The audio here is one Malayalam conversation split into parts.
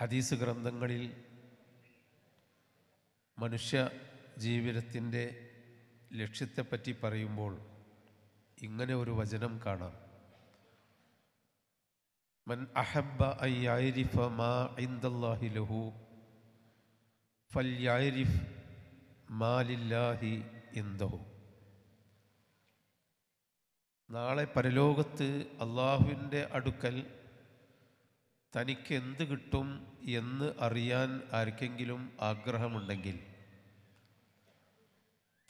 ഹദീസ് ഗ്രന്ഥങ്ങളിൽ മനുഷ്യ ജീവിതത്തിൻ്റെ ലക്ഷ്യത്തെപ്പറ്റി പറയുമ്പോൾ ഇങ്ങനെ ഒരു വചനം കാണാം മൻ അഹബ്ബ അയ്യാരിഫ മാ ഇന്ദല്ലാഹി ലഹു ഫല്യാരിഫ് മാലില്ലാഹി ഇന്ദഹു നാളെ പരലോകത്ത് അള്ളാഹുവിൻ്റെ അടുക്കൽ തനിക്ക് എന്ത് കിട്ടും എന്ന് അറിയാൻ ആർക്കെങ്കിലും ആഗ്രഹമുണ്ടെങ്കിൽ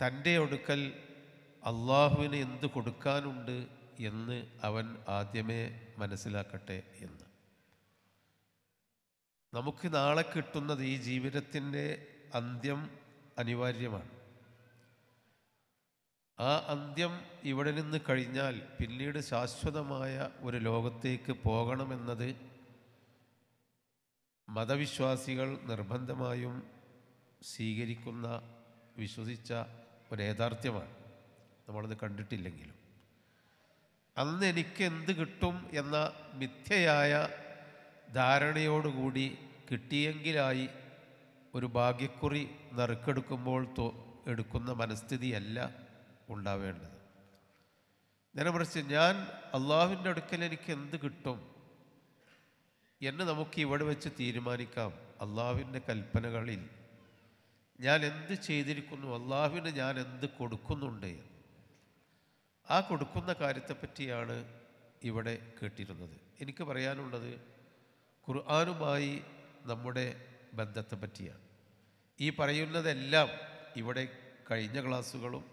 തൻ്റെ ഒടുക്കൽ അള്ളാഹുവിന് എന്ത് കൊടുക്കാനുണ്ട് എന്ന് അവൻ ആദ്യമേ മനസ്സിലാക്കട്ടെ എന്ന് നമുക്ക് നാളെ കിട്ടുന്നത് ഈ ജീവിതത്തിൻ്റെ അന്ത്യം അനിവാര്യമാണ് ആ അന്ത്യം ഇവിടെ നിന്ന് കഴിഞ്ഞാൽ പിന്നീട് ശാശ്വതമായ ഒരു ലോകത്തേക്ക് പോകണമെന്നത് മതവിശ്വാസികൾ നിർബന്ധമായും സ്വീകരിക്കുന്ന വിശ്വസിച്ച ഒരു യഥാർത്ഥ്യമാണ് നമ്മളത് കണ്ടിട്ടില്ലെങ്കിലും അന്ന് എനിക്ക് എന്ത് കിട്ടും എന്ന മിഥ്യയായ ധാരണയോടുകൂടി കിട്ടിയെങ്കിലായി ഒരു ഭാഗ്യക്കുറി നറുക്കെടുക്കുമ്പോൾ തോ എടുക്കുന്ന മനസ്ഥിതിയല്ല ഉണ്ടാവേണ്ടത് നേരെ മറിച്ച് ഞാൻ അള്ളാഹുവിൻ്റെ അടുക്കൽ എനിക്ക് എന്ത് കിട്ടും എന്നെ നമുക്ക് ഇവിടെ വെച്ച് തീരുമാനിക്കാം അള്ളാഹുവിൻ്റെ കൽപ്പനകളിൽ ഞാൻ എന്ത് ചെയ്തിരിക്കുന്നു അള്ളാഹുവിന് ഞാൻ എന്ത് കൊടുക്കുന്നുണ്ട് ആ കൊടുക്കുന്ന കാര്യത്തെപ്പറ്റിയാണ് ഇവിടെ കേട്ടിരുന്നത് എനിക്ക് പറയാനുള്ളത് ഖുർആാനുമായി നമ്മുടെ ബന്ധത്തെ പറ്റിയാണ് ഈ പറയുന്നതെല്ലാം ഇവിടെ കഴിഞ്ഞ ക്ലാസ്സുകളും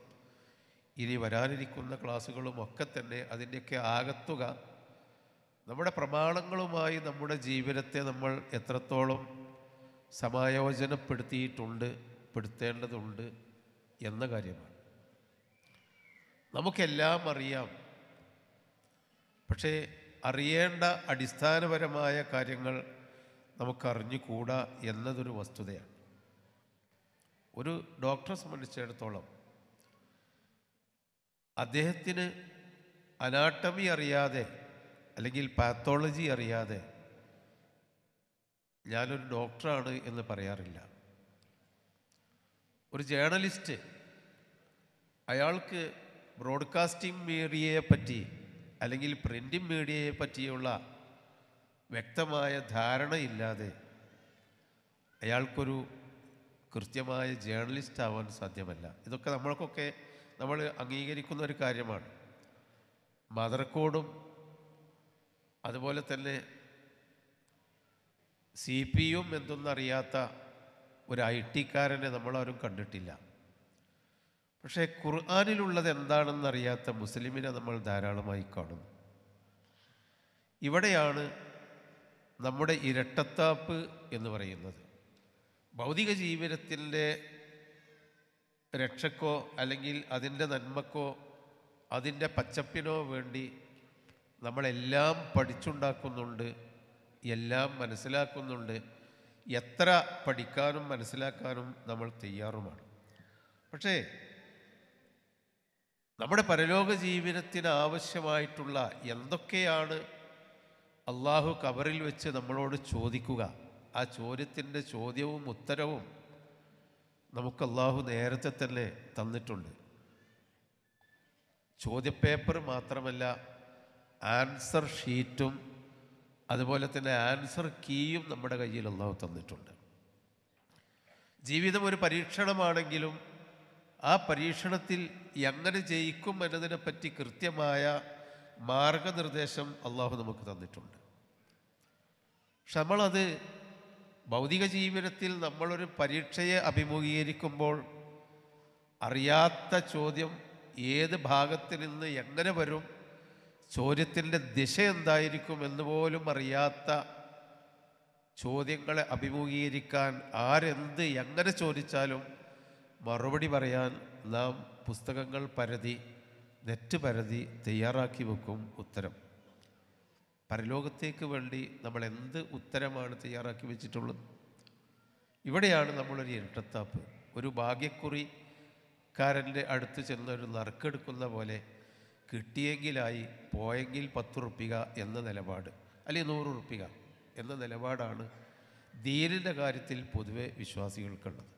ഇനി വരാനിരിക്കുന്ന ക്ലാസ്സുകളും ഒക്കെ തന്നെ അതിൻ്റെയൊക്കെ ആകത്തുക നമ്മുടെ പ്രമാണങ്ങളുമായി നമ്മുടെ ജീവിതത്തെ നമ്മൾ എത്രത്തോളം സമായോജനപ്പെടുത്തിയിട്ടുണ്ട് പെടുത്തേണ്ടതുണ്ട് എന്ന കാര്യമാണ് നമുക്കെല്ലാം അറിയാം പക്ഷേ അറിയേണ്ട അടിസ്ഥാനപരമായ കാര്യങ്ങൾ നമുക്കറിഞ്ഞുകൂടാ എന്നതൊരു വസ്തുതയാണ് ഒരു ഡോക്ടറെ സംബന്ധിച്ചിടത്തോളം അദ്ദേഹത്തിന് അനാട്ടമി അറിയാതെ അല്ലെങ്കിൽ പാത്തോളജി അറിയാതെ ഞാനൊരു ഡോക്ടറാണ് എന്ന് പറയാറില്ല ഒരു ജേർണലിസ്റ്റ് അയാൾക്ക് ബ്രോഡ്കാസ്റ്റിംഗ് മീഡിയയെ പറ്റി അല്ലെങ്കിൽ പ്രിൻറ്റിംഗ് മീഡിയയെ പറ്റിയുള്ള വ്യക്തമായ ധാരണയില്ലാതെ അയാൾക്കൊരു കൃത്യമായ ജേർണലിസ്റ്റ് ആവാൻ സാധ്യമല്ല ഇതൊക്കെ നമ്മൾക്കൊക്കെ നമ്മൾ അംഗീകരിക്കുന്ന ഒരു കാര്യമാണ് കോഡും അതുപോലെ തന്നെ സി പി യും എന്തെന്നറിയാത്ത ഒരു ഐ ടിക്കാരനെ നമ്മളാരും കണ്ടിട്ടില്ല പക്ഷേ ഖുർആാനിലുള്ളത് എന്താണെന്നറിയാത്ത മുസ്ലിമിനെ നമ്മൾ ധാരാളമായി കാണുന്നു ഇവിടെയാണ് നമ്മുടെ ഇരട്ടത്താപ്പ് എന്ന് പറയുന്നത് ഭൗതിക ജീവിതത്തിൻ്റെ രക്ഷക്കോ അല്ലെങ്കിൽ അതിൻ്റെ നന്മക്കോ അതിൻ്റെ പച്ചപ്പിനോ വേണ്ടി നമ്മളെല്ലാം പഠിച്ചുണ്ടാക്കുന്നുണ്ട് എല്ലാം മനസ്സിലാക്കുന്നുണ്ട് എത്ര പഠിക്കാനും മനസ്സിലാക്കാനും നമ്മൾ തയ്യാറുമാണ് പക്ഷേ നമ്മുടെ പരലോക ജീവിതത്തിന് ആവശ്യമായിട്ടുള്ള എന്തൊക്കെയാണ് അള്ളാഹു കബറിൽ വെച്ച് നമ്മളോട് ചോദിക്കുക ആ ചോദ്യത്തിൻ്റെ ചോദ്യവും ഉത്തരവും നമുക്ക് അള്ളാഹു നേരത്തെ തന്നെ തന്നിട്ടുണ്ട് ചോദ്യപേപ്പർ മാത്രമല്ല ആൻസർ ഷീറ്റും അതുപോലെ തന്നെ ആൻസർ കീയും നമ്മുടെ കയ്യിൽ അള്ളാഹു തന്നിട്ടുണ്ട് ജീവിതം ഒരു പരീക്ഷണമാണെങ്കിലും ആ പരീക്ഷണത്തിൽ എങ്ങനെ ജയിക്കും എന്നതിനെപ്പറ്റി കൃത്യമായ മാർഗനിർദ്ദേശം അള്ളാഹു നമുക്ക് തന്നിട്ടുണ്ട് പക്ഷെ നമ്മളത് ഭൗതിക ജീവിതത്തിൽ നമ്മളൊരു പരീക്ഷയെ അഭിമുഖീകരിക്കുമ്പോൾ അറിയാത്ത ചോദ്യം ഏത് ഭാഗത്ത് നിന്ന് എങ്ങനെ വരും ചോദ്യത്തിൻ്റെ ദിശ എന്തായിരിക്കും എന്ന് പോലും അറിയാത്ത ചോദ്യങ്ങളെ അഭിമുഖീകരിക്കാൻ ആരെന്ത് എങ്ങനെ ചോദിച്ചാലും മറുപടി പറയാൻ നാം പുസ്തകങ്ങൾ പരതി നെറ്റ് പരതി തയ്യാറാക്കി വെക്കും ഉത്തരം പരലോകത്തേക്ക് വേണ്ടി നമ്മൾ എന്ത് ഉത്തരമാണ് തയ്യാറാക്കി വെച്ചിട്ടുള്ളത് ഇവിടെയാണ് നമ്മളൊരു ഇരട്ടത്താപ്പ് ഒരു കാരൻ്റെ അടുത്ത് ചെന്നൊരു നറുക്കെടുക്കുന്ന പോലെ കിട്ടിയെങ്കിലായി പോയെങ്കിൽ പത്ത് റുപ്പിക എന്ന നിലപാട് അല്ലെങ്കിൽ നൂറ് റുപ്പിക എന്ന നിലപാടാണ് ദീനിൻ്റെ കാര്യത്തിൽ പൊതുവെ വിശ്വാസികൾക്കുള്ളത്